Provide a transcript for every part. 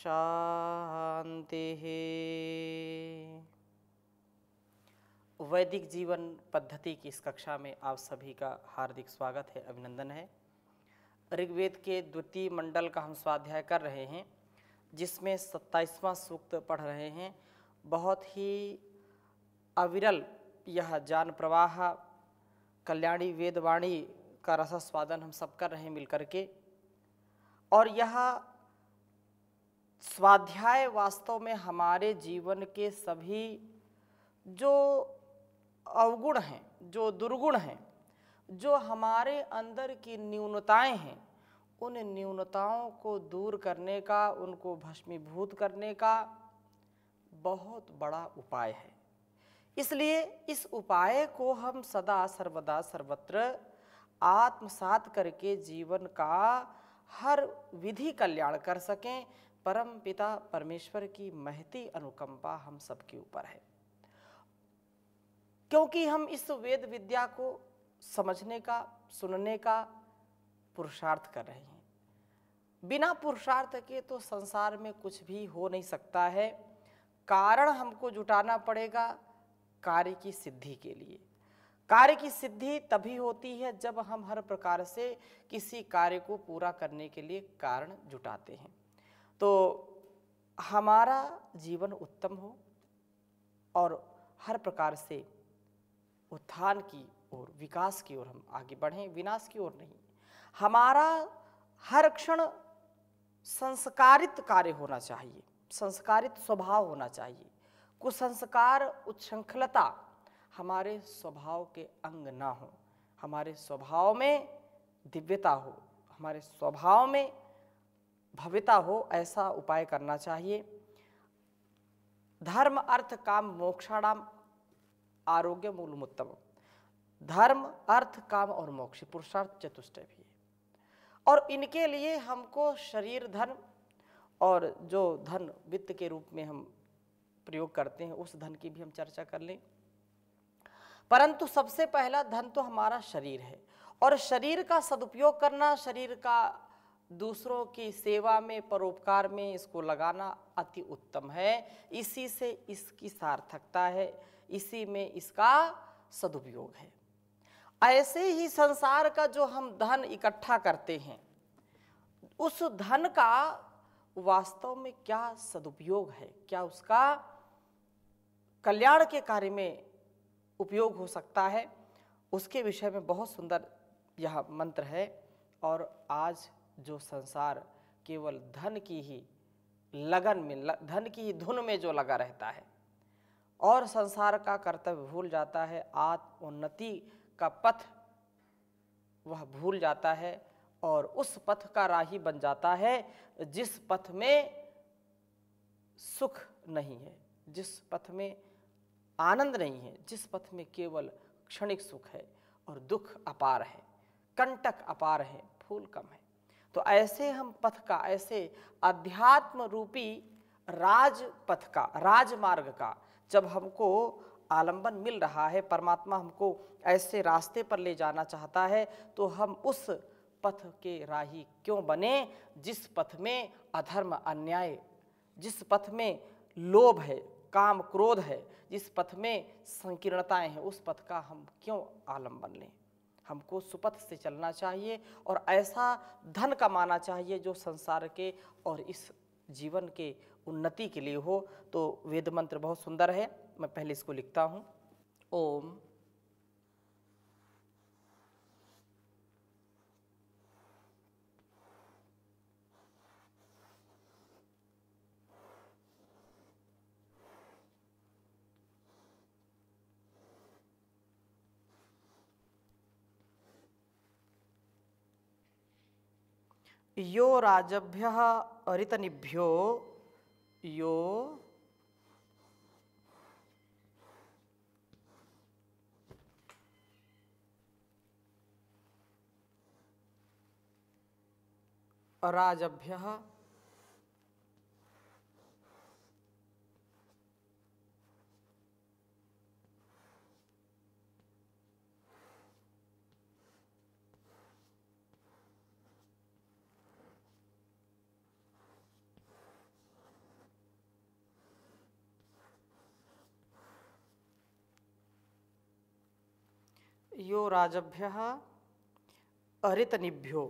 शांति वैदिक जीवन पद्धति की इस कक्षा में आप सभी का हार्दिक स्वागत है अभिनंदन है ऋग्वेद के द्वितीय मंडल का हम स्वाध्याय कर रहे हैं जिसमें सत्ताईसवां सूक्त पढ़ रहे हैं बहुत ही अविरल यह जान प्रवाह कल्याणी वेदवाणी का रसा हम सब कर रहे हैं मिलकर के और यह स्वाध्याय वास्तव में हमारे जीवन के सभी जो अवगुण हैं जो दुर्गुण हैं जो हमारे अंदर की न्यूनताएं हैं उन न्यूनताओं को दूर करने का उनको भस्मीभूत करने का बहुत बड़ा उपाय है इसलिए इस उपाय को हम सदा सर्वदा सर्वत्र आत्मसात करके जीवन का हर विधि कल्याण कर सकें परम पिता परमेश्वर की महती अनुकंपा हम सबके ऊपर है क्योंकि हम इस वेद विद्या को समझने का सुनने का पुरुषार्थ कर रहे हैं बिना पुरुषार्थ के तो संसार में कुछ भी हो नहीं सकता है कारण हमको जुटाना पड़ेगा कार्य की सिद्धि के लिए कार्य की सिद्धि तभी होती है जब हम हर प्रकार से किसी कार्य को पूरा करने के लिए कारण जुटाते हैं तो हमारा जीवन उत्तम हो और हर प्रकार से उत्थान की ओर विकास की ओर हम आगे बढ़ें विनाश की ओर नहीं हमारा हर क्षण संस्कारित कार्य होना चाहिए संस्कारित स्वभाव होना चाहिए कुसंस्कार उच्छृंखलता हमारे स्वभाव के अंग ना हो हमारे स्वभाव में दिव्यता हो हमारे स्वभाव में भविता हो ऐसा उपाय करना चाहिए धर्म अर्थ काम मोक्षाणाम आरोग्य उत्तम धर्म अर्थ काम और मोक्ष पुरुषार्थ चतुष्ट भी और इनके लिए हमको शरीर धन और जो धन वित्त के रूप में हम प्रयोग करते हैं उस धन की भी हम चर्चा कर लें परंतु सबसे पहला धन तो हमारा शरीर है और शरीर का सदुपयोग करना शरीर का दूसरों की सेवा में परोपकार में इसको लगाना अति उत्तम है इसी से इसकी सार्थकता है इसी में इसका सदुपयोग है ऐसे ही संसार का जो हम धन इकट्ठा करते हैं उस धन का वास्तव में क्या सदुपयोग है क्या उसका कल्याण के कार्य में उपयोग हो सकता है उसके विषय में बहुत सुंदर यह मंत्र है और आज जो संसार केवल धन की ही लगन में धन की ही धुन में जो लगा रहता है और संसार का कर्तव्य भूल जाता है आत्मोन्नति का पथ वह भूल जाता है और उस पथ का राही बन जाता है जिस पथ में सुख नहीं है जिस पथ में आनंद नहीं है जिस पथ में केवल क्षणिक सुख है और दुख अपार है कंटक अपार है फूल कम है तो ऐसे हम पथ का ऐसे अध्यात्म रूपी राज पथ का राजमार्ग का जब हमको आलंबन मिल रहा है परमात्मा हमको ऐसे रास्ते पर ले जाना चाहता है तो हम उस पथ के राही क्यों बने जिस पथ में अधर्म अन्याय जिस पथ में लोभ है काम क्रोध है जिस पथ में संकीर्णताएं हैं उस पथ का हम क्यों आलम्बन लें हमको सुपथ से चलना चाहिए और ऐसा धन कमाना चाहिए जो संसार के और इस जीवन के उन्नति के लिए हो तो वेद मंत्र बहुत सुंदर है मैं पहले इसको लिखता हूँ ओम यो राजभ्य अरितनिभ्यो यो राजभ्य यो राजभ्य हरितनिभ्यो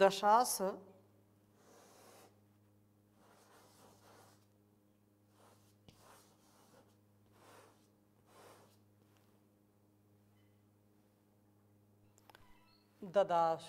दशा स ददाश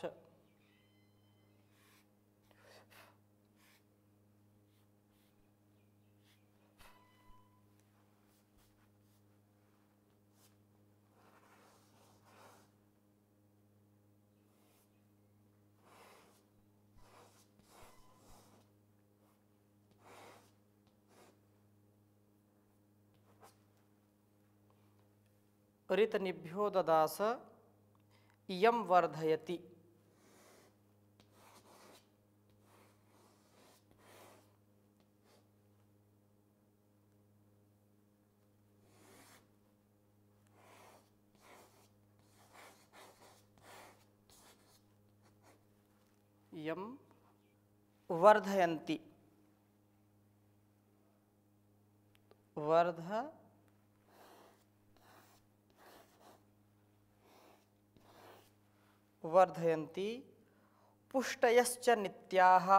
निभ्यो ददास इम वर्धयति यम वर्धयन्ति वर्ध वर्धयती पुष्टयश्च नित्याः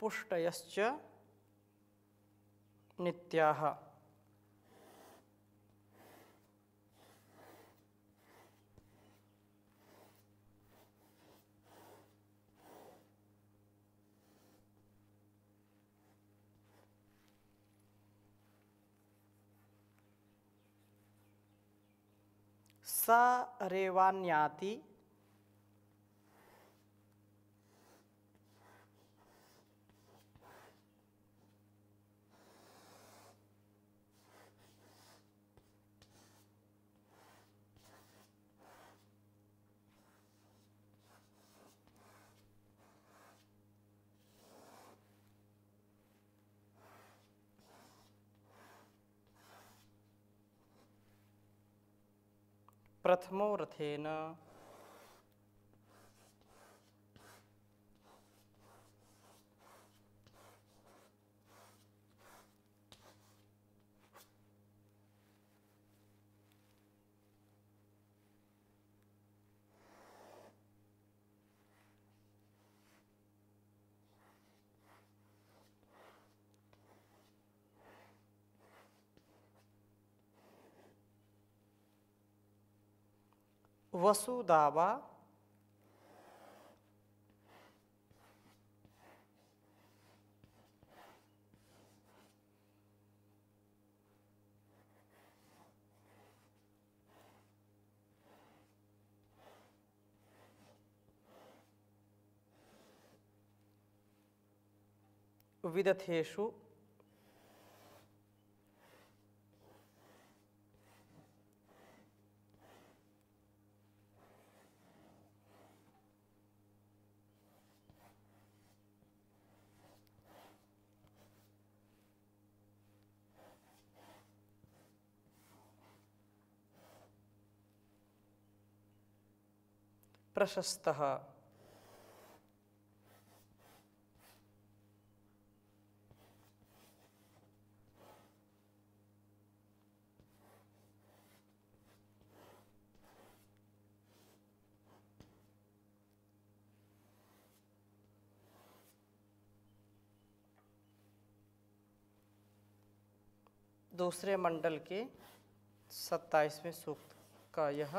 पुष्टयश्च नित्याः स रेवान्याति प्रथमो रथेन वसुदावा विदथेशु प्रशस्तः दूसरे मंडल के सत्ताईसवें सूक्त का यह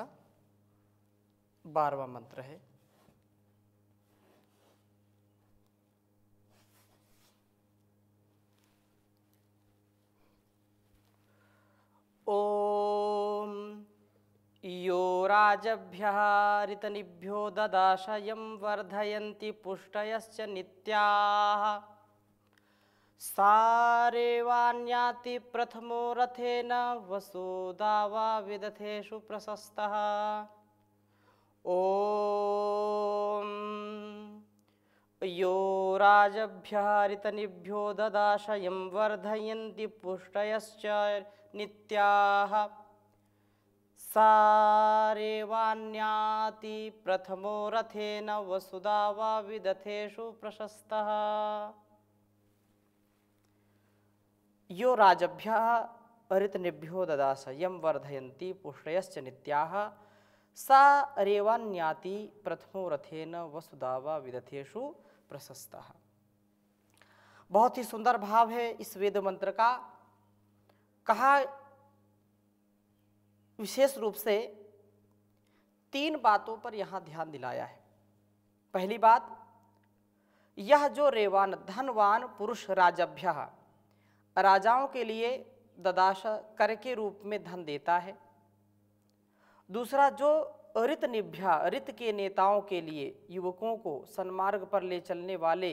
बारवा मंत्र है ओम यो राजभ्यः ऋतनिभ्यो ददाशयं वर्धयन्ति पुष्टयश्च नित्याः सारेवान्याति प्रथमो रथेन वसुदावा वा विदथेषु प्रशस्तः ॐ यो राजभ्यारितनिभ्यो ददाशयं वर्धयन्ति पुष्टयश्च नित्याः सारेवान्याति प्रथमो रथेन वसुधा वा विदथेषु प्रशस्तः यो राजभ्यः हरितनिभ्यो ददास यम वर्धयन्ति पुष्टयश्च नित्याः सा रेवान्याति प्रथमो रथेन वसुदावा विदथेशु प्रशस्ता बहुत ही सुंदर भाव है इस वेद मंत्र का कहा विशेष रूप से तीन बातों पर यहाँ ध्यान दिलाया है पहली बात यह जो रेवान धनवान पुरुष राजभ्य राजाओं के लिए ददाश कर के रूप में धन देता है दूसरा जो अरित निभ्या रित के नेताओं के लिए युवकों को सन्मार्ग पर ले चलने वाले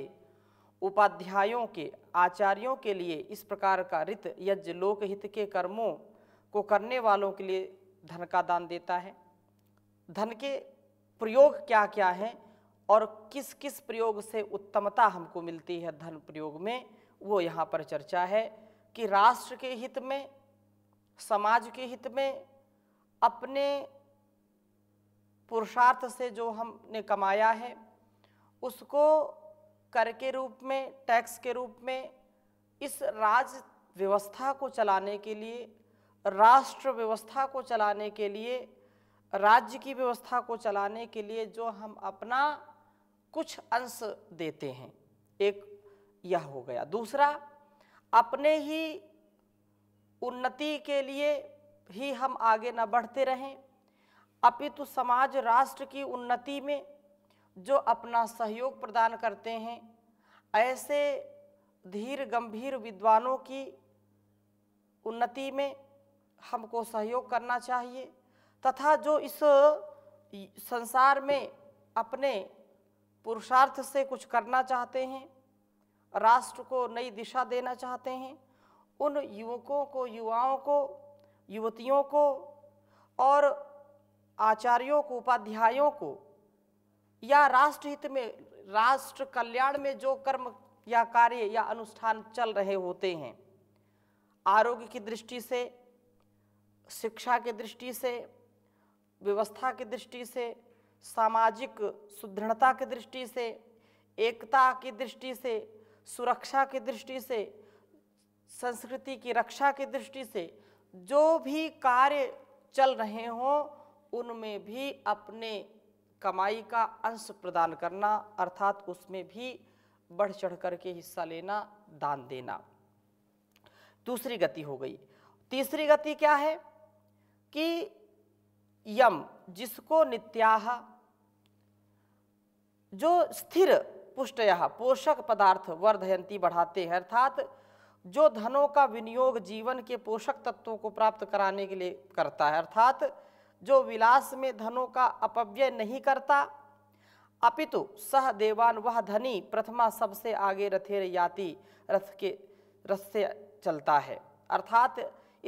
उपाध्यायों के आचार्यों के लिए इस प्रकार का रित यज्ञ लोकहित के कर्मों को करने वालों के लिए धन का दान देता है धन के प्रयोग क्या क्या हैं और किस किस प्रयोग से उत्तमता हमको मिलती है धन प्रयोग में वो यहाँ पर चर्चा है कि राष्ट्र के हित में समाज के हित में अपने पुरुषार्थ से जो हमने कमाया है उसको कर के रूप में टैक्स के रूप में इस राज व्यवस्था को चलाने के लिए राष्ट्र व्यवस्था को चलाने के लिए राज्य की व्यवस्था को चलाने के लिए जो हम अपना कुछ अंश देते हैं एक यह हो गया दूसरा अपने ही उन्नति के लिए ही हम आगे न बढ़ते रहें अपितु समाज राष्ट्र की उन्नति में जो अपना सहयोग प्रदान करते हैं ऐसे धीर गंभीर विद्वानों की उन्नति में हमको सहयोग करना चाहिए तथा जो इस संसार में अपने पुरुषार्थ से कुछ करना चाहते हैं राष्ट्र को नई दिशा देना चाहते हैं उन युवकों को युवाओं को युवतियों को और आचार्यों को उपाध्यायों को या राष्ट्रहित में राष्ट्र कल्याण में जो कर्म या कार्य या अनुष्ठान चल रहे होते हैं आरोग्य की दृष्टि से शिक्षा की दृष्टि से व्यवस्था की दृष्टि से सामाजिक सुदृढ़ता की दृष्टि से एकता की दृष्टि से सुरक्षा की दृष्टि से संस्कृति की रक्षा की दृष्टि से जो भी कार्य चल रहे हों उनमें भी अपने कमाई का अंश प्रदान करना अर्थात उसमें भी बढ़ चढ़ करके हिस्सा लेना दान देना दूसरी गति हो गई तीसरी गति क्या है कि यम जिसको नित्याह जो स्थिर पुष्टया पोषक पदार्थ वर्धयंती बढ़ाते हैं अर्थात जो धनों का विनियोग जीवन के पोषक तत्वों को प्राप्त कराने के लिए करता है अर्थात जो विलास में धनों का अपव्यय नहीं करता अपितु सह देवान वह धनी प्रथमा सबसे आगे रथे याति रथ के रथ से चलता है अर्थात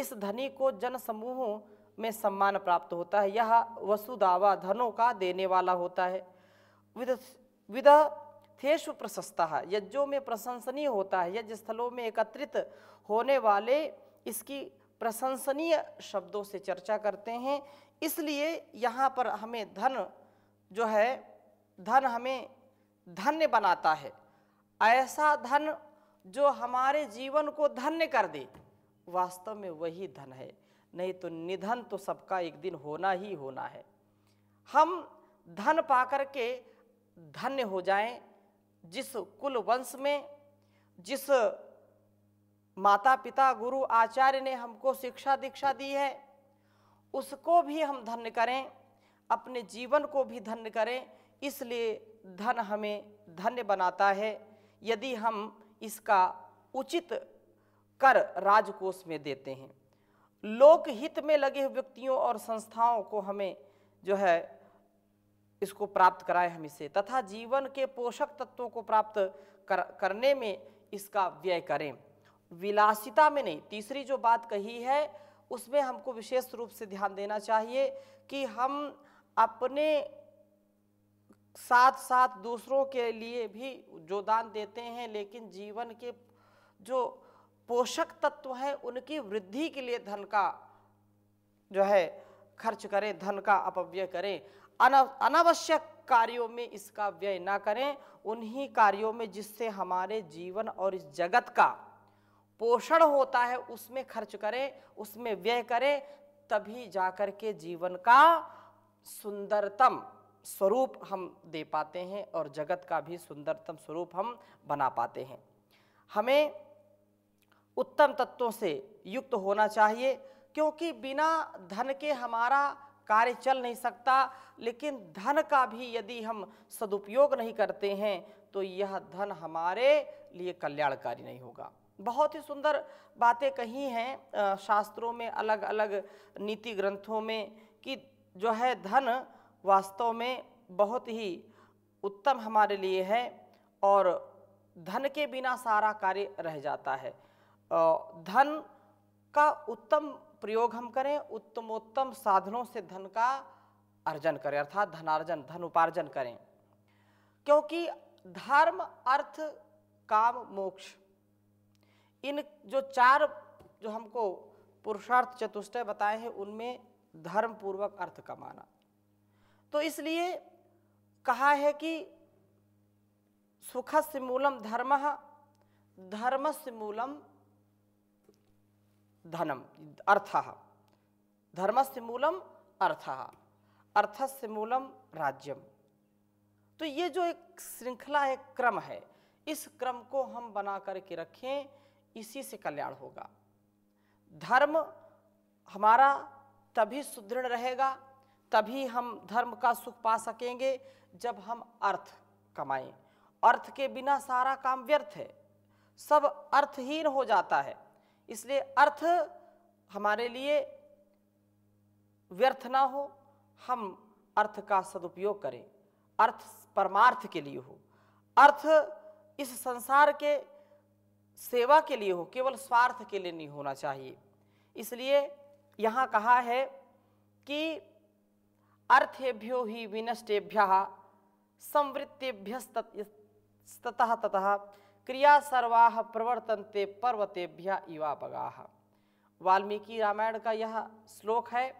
इस धनी को जन समूहों में सम्मान प्राप्त होता है यह वसुदावा धनों का देने वाला होता है विद विद थेषु प्रशस्ता यज्ञों में प्रशंसनीय होता है यज्ञ स्थलों में एकत्रित होने वाले इसकी प्रशंसनीय शब्दों से चर्चा करते हैं इसलिए यहाँ पर हमें धन जो है धन हमें धन्य बनाता है ऐसा धन जो हमारे जीवन को धन्य कर दे वास्तव में वही धन है नहीं तो निधन तो सबका एक दिन होना ही होना है हम धन पाकर के धन्य हो जाएं जिस कुल वंश में जिस माता पिता गुरु आचार्य ने हमको शिक्षा दीक्षा दी है उसको भी हम धन्य करें अपने जीवन को भी धन्य करें इसलिए धन हमें धन्य बनाता है यदि हम इसका उचित कर राजकोष में देते हैं लोकहित में लगे व्यक्तियों और संस्थाओं को हमें जो है इसको प्राप्त कराए हम इसे तथा जीवन के पोषक तत्वों को प्राप्त कर, करने में इसका व्यय करें विलासिता में नहीं तीसरी जो बात कही है उसमें हमको विशेष रूप से ध्यान देना चाहिए कि हम अपने साथ साथ दूसरों के लिए भी जो दान देते हैं लेकिन जीवन के जो पोषक तत्व हैं उनकी वृद्धि के लिए धन का जो है खर्च करें धन का अपव्यय करें अनावश्यक कार्यों में इसका व्यय ना करें उन्हीं कार्यों में जिससे हमारे जीवन और इस जगत का पोषण होता है उसमें खर्च करें उसमें व्यय करें तभी जाकर के जीवन का सुंदरतम स्वरूप हम दे पाते हैं और जगत का भी सुंदरतम स्वरूप हम बना पाते हैं हमें उत्तम तत्वों से युक्त होना चाहिए क्योंकि बिना धन के हमारा कार्य चल नहीं सकता लेकिन धन का भी यदि हम सदुपयोग नहीं करते हैं तो यह धन हमारे लिए कल्याणकारी नहीं होगा बहुत ही सुंदर बातें कही हैं शास्त्रों में अलग अलग नीति ग्रंथों में कि जो है धन वास्तव में बहुत ही उत्तम हमारे लिए है और धन के बिना सारा कार्य रह जाता है धन का उत्तम प्रयोग हम करें उत्तमोत्तम साधनों से धन का अर्जन करें अर्थात धनार्जन धन उपार्जन करें क्योंकि धर्म अर्थ काम मोक्ष इन जो चार जो हमको पुरुषार्थ चतुष्टय बताए हैं उनमें धर्म पूर्वक अर्थ कमाना तो इसलिए कहा है कि सुख से मूलम धर्म धर्म से मूलम धनम धर्म से मूलम अर्थ अर्थस्य मूलम राज्यम तो ये जो एक श्रृंखला एक क्रम है इस क्रम को हम बना करके रखें इसी से कल्याण होगा धर्म हमारा तभी सुदृढ़ रहेगा तभी हम धर्म का सुख पा सकेंगे जब हम अर्थ कमाएं अर्थ के बिना सारा काम व्यर्थ है सब अर्थहीन हो जाता है इसलिए अर्थ हमारे लिए व्यर्थ ना हो हम अर्थ का सदुपयोग करें अर्थ परमार्थ के लिए हो अर्थ इस संसार के सेवा के लिए हो केवल स्वार्थ के लिए नहीं होना चाहिए इसलिए यहाँ कहा है कि अर्थेभ्यो ही विनष्टेभ्य संवृत्तेभ्य ततः ततः क्रिया सर्वा प्रवर्तनते पर्वतेभ्य इवापगा वाल्मीकि रामायण का यह श्लोक है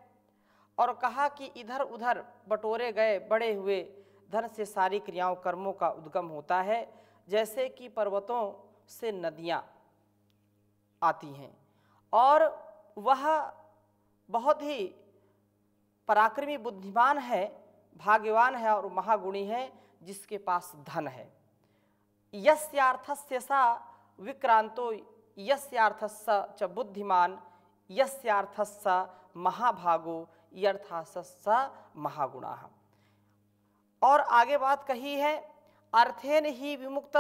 और कहा कि इधर उधर बटोरे गए बड़े हुए धन से सारी क्रियाओं कर्मों का उद्गम होता है जैसे कि पर्वतों से नदियाँ आती हैं और वह बहुत ही पराक्रमी बुद्धिमान है भाग्यवान है और महागुणी है जिसके पास धन है यस्यार्थस्य सा विक्रांतो यस्यार्थस्य च बुद्धिमान यस्यार्थस्स महाभागो यर्थासस्स महागुणा और आगे बात कही है अर्थेन ही विमुक्त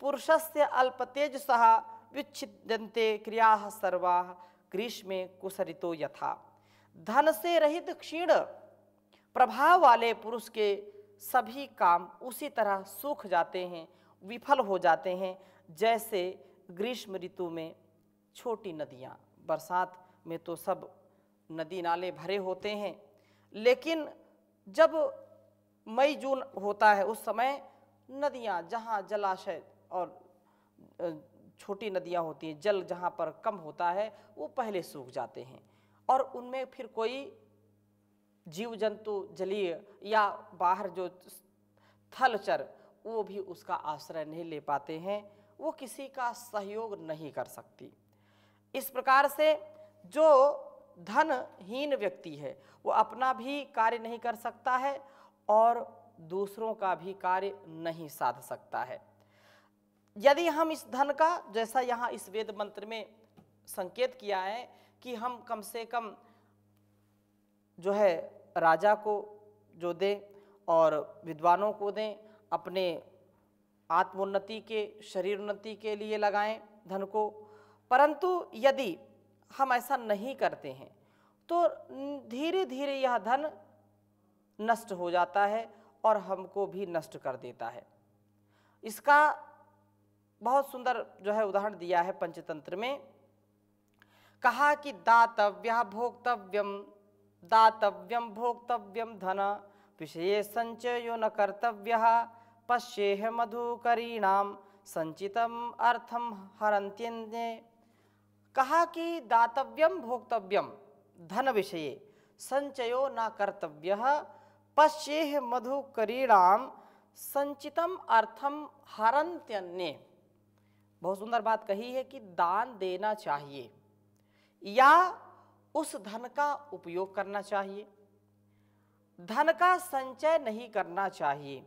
पुरुष से सह विच्छिदंते क्रिया सर्वा ग्रीष्मे कुसरितो यथा धन से रहित क्षीण प्रभाव वाले पुरुष के सभी काम उसी तरह सूख जाते हैं विफल हो जाते हैं जैसे ग्रीष्म ऋतु में छोटी नदियाँ बरसात में तो सब नदी नाले भरे होते हैं लेकिन जब मई जून होता है उस समय नदियाँ जहाँ जलाशय और छोटी नदियाँ होती हैं जल जहाँ पर कम होता है वो पहले सूख जाते हैं और उनमें फिर कोई जीव जंतु जलीय या बाहर जो थलचर वो भी उसका आश्रय नहीं ले पाते हैं वो किसी का सहयोग नहीं कर सकती इस प्रकार से जो धनहीन व्यक्ति है वो अपना भी कार्य नहीं कर सकता है और दूसरों का भी कार्य नहीं साध सकता है यदि हम इस धन का जैसा यहाँ इस वेद मंत्र में संकेत किया है कि हम कम से कम जो है राजा को जो दें और विद्वानों को दें अपने आत्मोन्नति के शरीर उन्नति के लिए लगाएं धन को परंतु यदि हम ऐसा नहीं करते हैं तो धीरे धीरे यह धन नष्ट हो जाता है और हमको भी नष्ट कर देता है इसका बहुत सुंदर जो है उदाहरण दिया है पंचतंत्र में कहा कि दातव्य भोक्तव्यम दातव्यम भोक्तव्यम धन विषय संचय न कर्तव्य पश्येह मधुकरीण संचितम अर्थम हरंत्यन्य कहा कि दातव्यम भोक्तव्यम धन विषय संचयो न कर्तव्य पश्येह मधुकरीणाम संचितम अर्थम हरंत्यन्य बहुत सुंदर बात कही है कि दान देना चाहिए या उस धन का उपयोग करना चाहिए धन का संचय नहीं करना चाहिए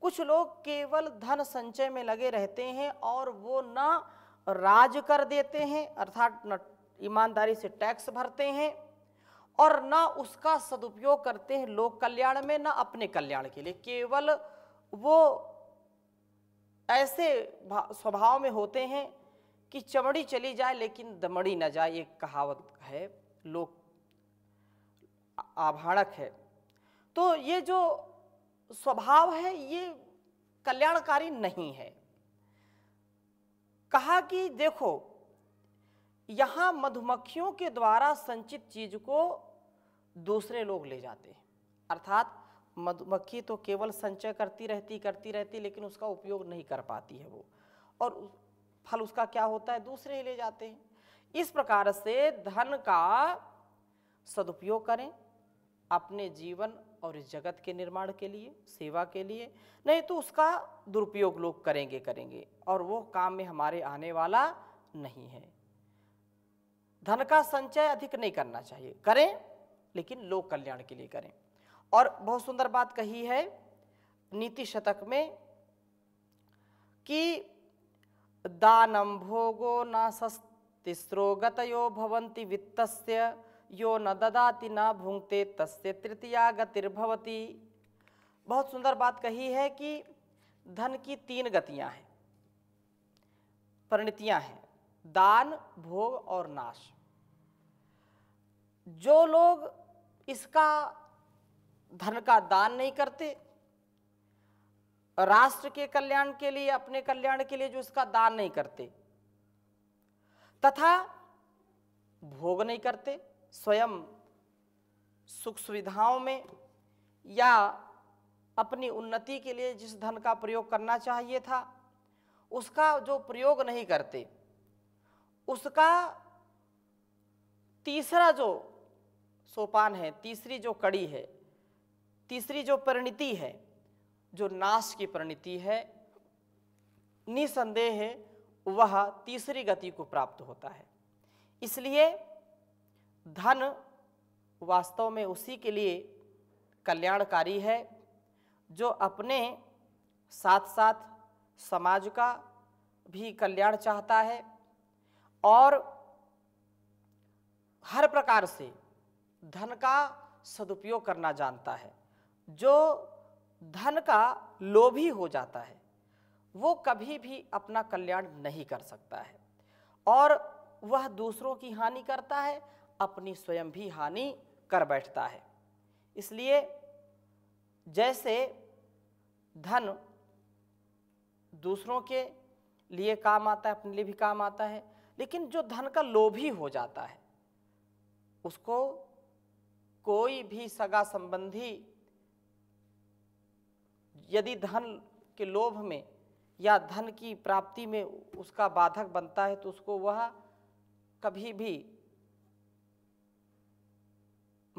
कुछ लोग केवल धन संचय में लगे रहते हैं और वो ना राज कर देते हैं अर्थात न ईमानदारी से टैक्स भरते हैं और ना उसका सदुपयोग करते हैं लोक कल्याण में ना अपने कल्याण के लिए केवल वो ऐसे स्वभाव में होते हैं कि चमड़ी चली जाए लेकिन दमड़ी ना जाए एक कहावत है लोक आभाड़क है तो ये जो स्वभाव है ये कल्याणकारी नहीं है कहा कि देखो यहाँ मधुमक्खियों के द्वारा संचित चीज को दूसरे लोग ले जाते हैं अर्थात मधुमक्खी तो केवल संचय करती रहती करती रहती लेकिन उसका उपयोग नहीं कर पाती है वो और फल उसका क्या होता है दूसरे ही ले जाते हैं इस प्रकार से धन का सदुपयोग करें अपने जीवन और इस जगत के निर्माण के लिए सेवा के लिए नहीं तो उसका दुरुपयोग लोग करेंगे करेंगे और वो काम में हमारे आने वाला नहीं है धन का संचय अधिक नहीं करना चाहिए करें लेकिन लोक कल्याण के लिए करें और बहुत सुंदर बात कही है नीति शतक में कि दानम भोगो न सस्त्रो गतयो भवंती वित्तस्य यो न ददाति न भूंगते तस्य तृतीया गतिर्भवती बहुत सुंदर बात कही है कि धन की तीन गतियां हैं परिणतियां हैं दान भोग और नाश जो लोग इसका धन का दान नहीं करते राष्ट्र के कल्याण के लिए अपने कल्याण के लिए जो इसका दान नहीं करते तथा भोग नहीं करते स्वयं सुख सुविधाओं में या अपनी उन्नति के लिए जिस धन का प्रयोग करना चाहिए था उसका जो प्रयोग नहीं करते उसका तीसरा जो सोपान है तीसरी जो कड़ी है तीसरी जो परिणति है जो नाश की परिणति है निसंदेह वह तीसरी गति को प्राप्त होता है इसलिए धन वास्तव में उसी के लिए कल्याणकारी है जो अपने साथ साथ समाज का भी कल्याण चाहता है और हर प्रकार से धन का सदुपयोग करना जानता है जो धन का लोभी हो जाता है वो कभी भी अपना कल्याण नहीं कर सकता है और वह दूसरों की हानि करता है अपनी स्वयं भी हानि कर बैठता है इसलिए जैसे धन दूसरों के लिए काम आता है अपने लिए भी काम आता है लेकिन जो धन का लोभी हो जाता है उसको कोई भी सगा संबंधी यदि धन के लोभ में या धन की प्राप्ति में उसका बाधक बनता है तो उसको वह कभी भी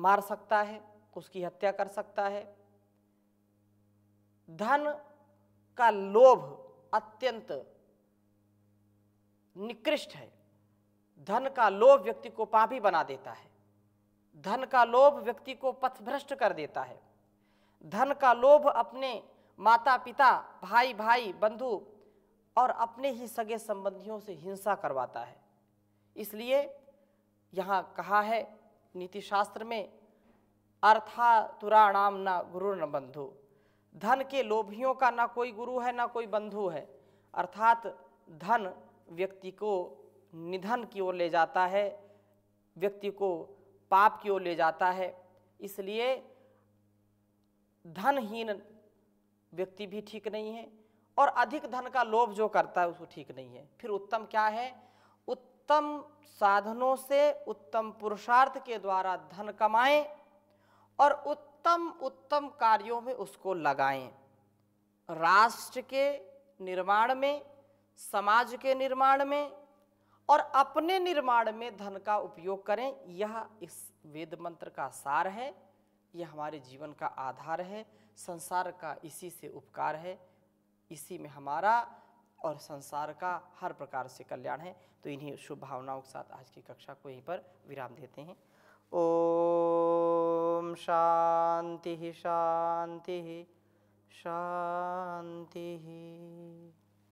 मार सकता है उसकी हत्या कर सकता है धन का लोभ अत्यंत निकृष्ट है धन का लोभ व्यक्ति को पापी बना देता है धन का लोभ व्यक्ति को पथभ्रष्ट कर देता है धन का लोभ अपने माता पिता भाई भाई बंधु और अपने ही सगे संबंधियों से हिंसा करवाता है इसलिए यहाँ कहा है नीतिशास्त्र में अर्थातुराणाम ना गुरु न बंधु धन के लोभियों का ना कोई गुरु है ना कोई बंधु है अर्थात धन व्यक्ति को निधन की ओर ले जाता है व्यक्ति को पाप की ओर ले जाता है इसलिए धनहीन व्यक्ति भी ठीक नहीं है और अधिक धन का लोभ जो करता है उसको ठीक नहीं है फिर उत्तम क्या है उत्तम साधनों से उत्तम पुरुषार्थ के द्वारा धन कमाएं और उत्तम उत्तम कार्यों में उसको लगाएं राष्ट्र के निर्माण में समाज के निर्माण में और अपने निर्माण में धन का उपयोग करें यह इस वेद मंत्र का सार है यह हमारे जीवन का आधार है संसार का इसी से उपकार है इसी में हमारा और संसार का हर प्रकार से कल्याण है तो इन्हीं शुभ भावनाओं के साथ आज की कक्षा को यहीं पर विराम देते हैं ओम शांति शांति शांति